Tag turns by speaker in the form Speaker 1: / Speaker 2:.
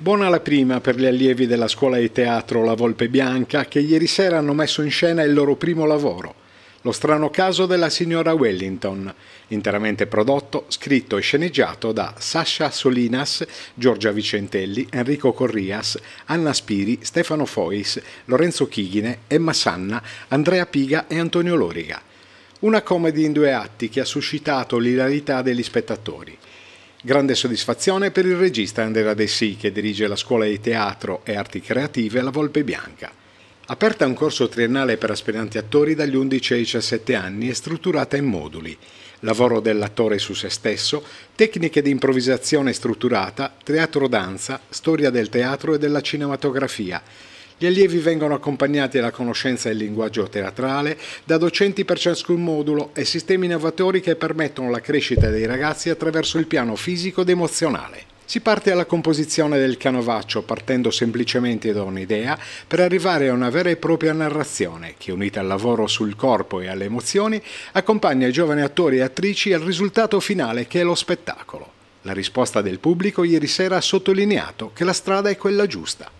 Speaker 1: Buona la prima per gli allievi della scuola di teatro La Volpe Bianca che ieri sera hanno messo in scena il loro primo lavoro, Lo strano caso della signora Wellington, interamente prodotto, scritto e sceneggiato da Sasha Solinas, Giorgia Vicentelli, Enrico Corrias, Anna Spiri, Stefano Fois, Lorenzo Chighine, Emma Sanna, Andrea Piga e Antonio Loriga. Una comedy in due atti che ha suscitato l'ilarità degli spettatori. Grande soddisfazione per il regista Andrea Dessì che dirige la scuola di teatro e arti creative La Volpe Bianca. Aperta un corso triennale per aspiranti attori dagli 11 ai 17 anni e strutturata in moduli. Lavoro dell'attore su se stesso, tecniche di improvvisazione strutturata, teatro danza, storia del teatro e della cinematografia gli allievi vengono accompagnati alla conoscenza del linguaggio teatrale da docenti per ciascun modulo e sistemi innovatori che permettono la crescita dei ragazzi attraverso il piano fisico ed emozionale. Si parte alla composizione del canovaccio partendo semplicemente da un'idea per arrivare a una vera e propria narrazione che unita al lavoro sul corpo e alle emozioni accompagna i giovani attori e attrici al risultato finale che è lo spettacolo. La risposta del pubblico ieri sera ha sottolineato che la strada è quella giusta.